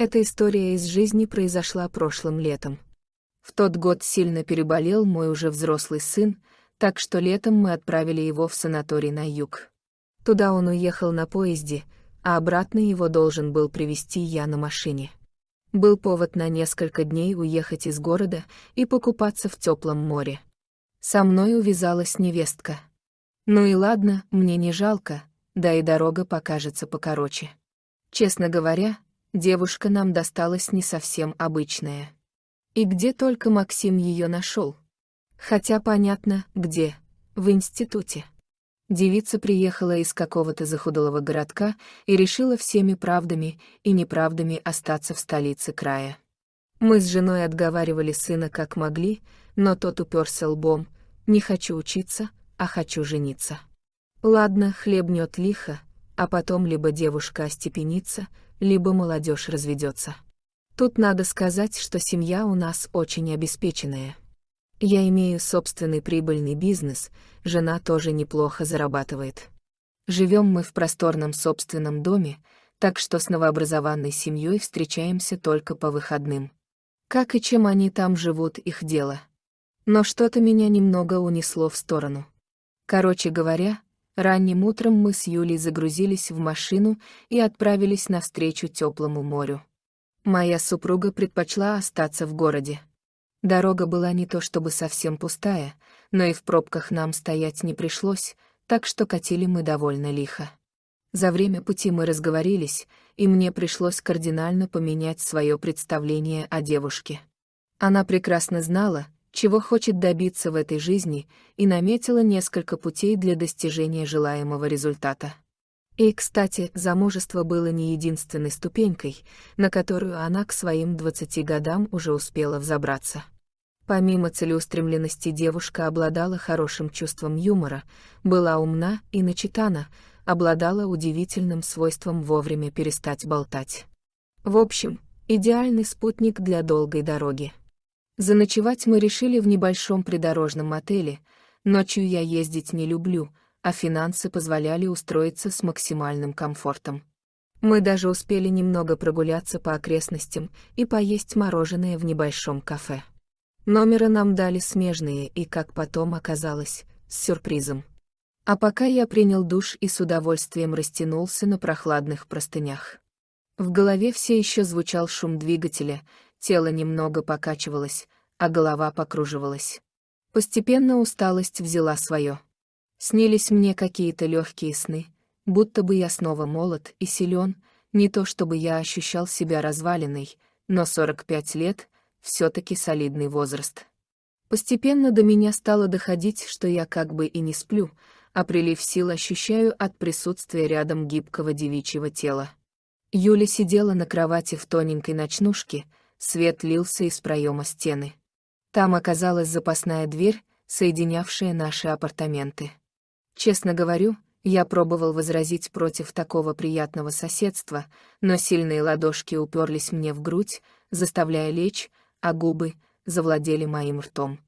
Эта история из жизни произошла прошлым летом. В тот год сильно переболел мой уже взрослый сын, так что летом мы отправили его в санаторий на юг. Туда он уехал на поезде, а обратно его должен был привезти я на машине. Был повод на несколько дней уехать из города и покупаться в теплом море. Со мной увязалась невестка. Ну и ладно, мне не жалко, да и дорога покажется покороче. Честно говоря, девушка нам досталась не совсем обычная. И где только Максим ее нашел? Хотя понятно, где. В институте. Девица приехала из какого-то захудалого городка и решила всеми правдами и неправдами остаться в столице края. Мы с женой отговаривали сына как могли, но тот уперся лбом. «Не хочу учиться, а хочу жениться». Ладно, хлебнет лихо, а потом либо девушка остепенится, либо молодежь разведется. Тут надо сказать, что семья у нас очень обеспеченная. Я имею собственный прибыльный бизнес, жена тоже неплохо зарабатывает. Живем мы в просторном собственном доме, так что с новообразованной семьей встречаемся только по выходным. Как и чем они там живут, их дело. Но что-то меня немного унесло в сторону. Короче говоря, Ранним утром мы с Юлей загрузились в машину и отправились навстречу теплому морю. Моя супруга предпочла остаться в городе. Дорога была не то чтобы совсем пустая, но и в пробках нам стоять не пришлось, так что катили мы довольно лихо. За время пути мы разговорились, и мне пришлось кардинально поменять свое представление о девушке. Она прекрасно знала, чего хочет добиться в этой жизни, и наметила несколько путей для достижения желаемого результата. И, кстати, замужество было не единственной ступенькой, на которую она к своим 20 годам уже успела взобраться. Помимо целеустремленности девушка обладала хорошим чувством юмора, была умна и начитана, обладала удивительным свойством вовремя перестать болтать. В общем, идеальный спутник для долгой дороги. Заночевать мы решили в небольшом придорожном мотеле, ночью я ездить не люблю, а финансы позволяли устроиться с максимальным комфортом. Мы даже успели немного прогуляться по окрестностям и поесть мороженое в небольшом кафе. Номера нам дали смежные и, как потом оказалось, с сюрпризом. А пока я принял душ и с удовольствием растянулся на прохладных простынях. В голове все еще звучал шум двигателя, тело немного покачивалось, а голова покруживалась. Постепенно усталость взяла свое. Снились мне какие-то легкие сны, будто бы я снова молод и силен, не то чтобы я ощущал себя разваленной, но 45 лет — все-таки солидный возраст. Постепенно до меня стало доходить, что я как бы и не сплю, а прилив сил ощущаю от присутствия рядом гибкого девичьего тела. Юля сидела на кровати в тоненькой ночнушке — свет лился из проема стены. Там оказалась запасная дверь, соединявшая наши апартаменты. Честно говорю, я пробовал возразить против такого приятного соседства, но сильные ладошки уперлись мне в грудь, заставляя лечь, а губы завладели моим ртом.